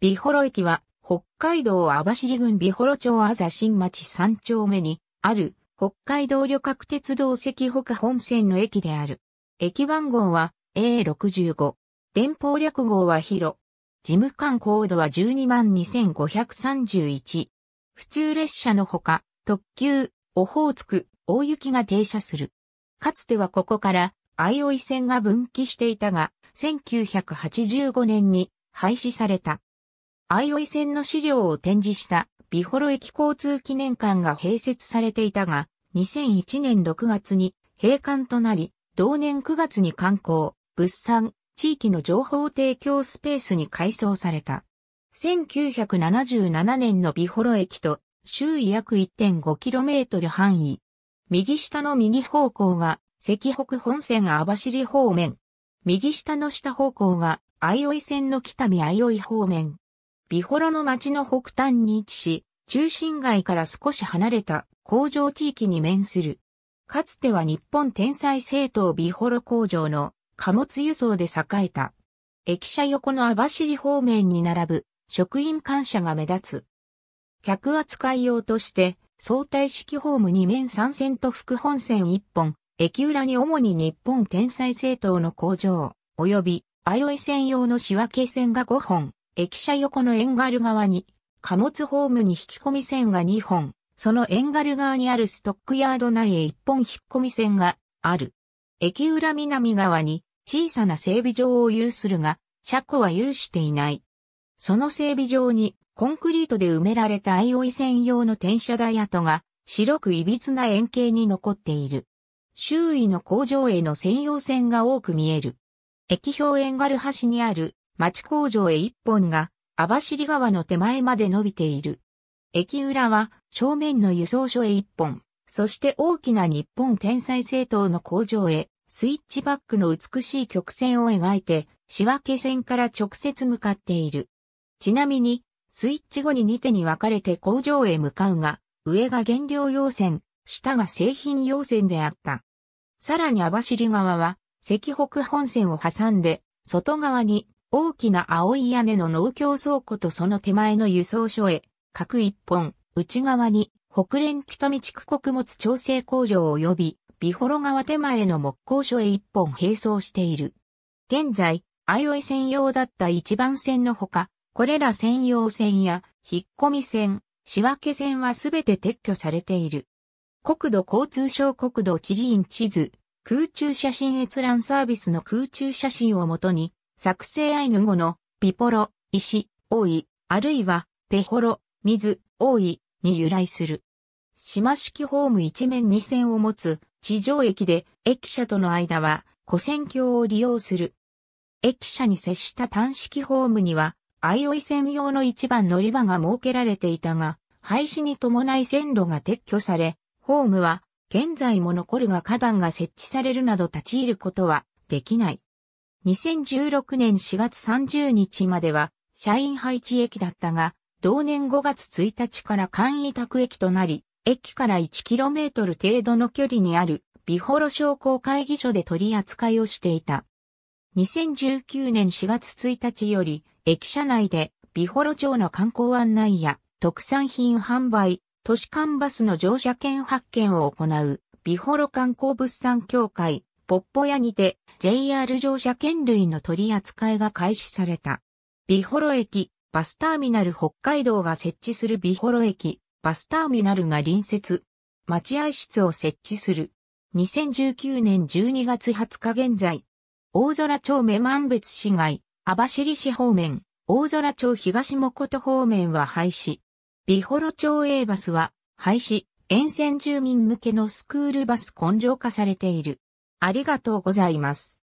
美幌駅は、北海道網走郡美幌町あざ新町3丁目に、ある、北海道旅客鉄道赤北本線の駅である。駅番号は A65。電報略号は広。事務官コードは122,531。普通列車のほか、特急、オホーツク、大雪が停車する。かつてはここから、相生線が分岐していたが、1985年に廃止された。相生線の資料を展示した美幌駅交通記念館が併設されていたが、2001年6月に閉館となり、同年9月に観光、物産、地域の情報提供スペースに改装された。1977年の美幌駅と周囲約 1.5km 範囲。右下の右方向が赤北本線網走方面。右下の下方向が相生線の北見相生方面。美幌の町の北端に位置し、中心街から少し離れた工場地域に面する。かつては日本天才政党美幌工場の貨物輸送で栄えた。駅舎横の網走方面に並ぶ職員感謝が目立つ。客扱い用として相対式ホーム2面3線と副本線1本、駅裏に主に日本天才政党の工場、及び、あよい線用の仕分け線が5本、駅舎横のエンガル側に、貨物ホームに引き込み線が2本、そのエンガル側にあるストックヤード内へ1本引き込み線がある。駅裏南側に小さな整備場を有するが、車庫は有していない。その整備場にコンクリートで埋められた相生線用の転車台跡が白く歪な円形に残っている。周囲の工場への専用線が多く見える。駅表エンガル端にある町工場へ一本が、網走川の手前まで伸びている。駅裏は、正面の輸送所へ一本、そして大きな日本天才政党の工場へ、スイッチバックの美しい曲線を描いて、仕分け線から直接向かっている。ちなみに、スイッチ後に2手に分かれて工場へ向かうが、上が原料用線、下が製品用線であった。さらに網走川は、石北本線を挟んで、外側に大きな青い屋根の農協倉庫とその手前の輸送所へ、各一本、内側に、北連北道区穀物調整工場及び、美幌川手前の木工所へ一本並走している。現在、相生専用だった一番線のほか、これら専用線や、引っ込み線、仕分け線はすべて撤去されている。国土交通省国土地理院地図、空中写真閲覧サービスの空中写真をもとに、作成アイヌ語のピポロ、石、多い、あるいはペホロ、水、多いに由来する。島式ホーム一面二線を持つ地上駅で駅舎との間は古線橋を利用する。駅舎に接した単式ホームには、相生線用の一番乗り場が設けられていたが、廃止に伴い線路が撤去され、ホームは現在も残るが花壇が設置されるなど立ち入ることはできない。2016年4月30日までは社員配置駅だったが、同年5月1日から簡易宅駅となり、駅から 1km 程度の距離にある美幌商工会議所で取り扱いをしていた。2019年4月1日より、駅舎内で美幌町の観光案内や特産品販売、都市間バスの乗車券発券を行う、美幌観光物産協会、ポッポ屋にて JR 乗車券類の取り扱いが開始された。美幌駅、バスターミナル北海道が設置する美幌駅、バスターミナルが隣接。待合室を設置する。2019年12月20日現在。大空町目満別市街、網走市方面、大空町東もこと方面は廃止。美幌町 A バスは廃止、沿線住民向けのスクールバス根性化されている。ありがとうございます。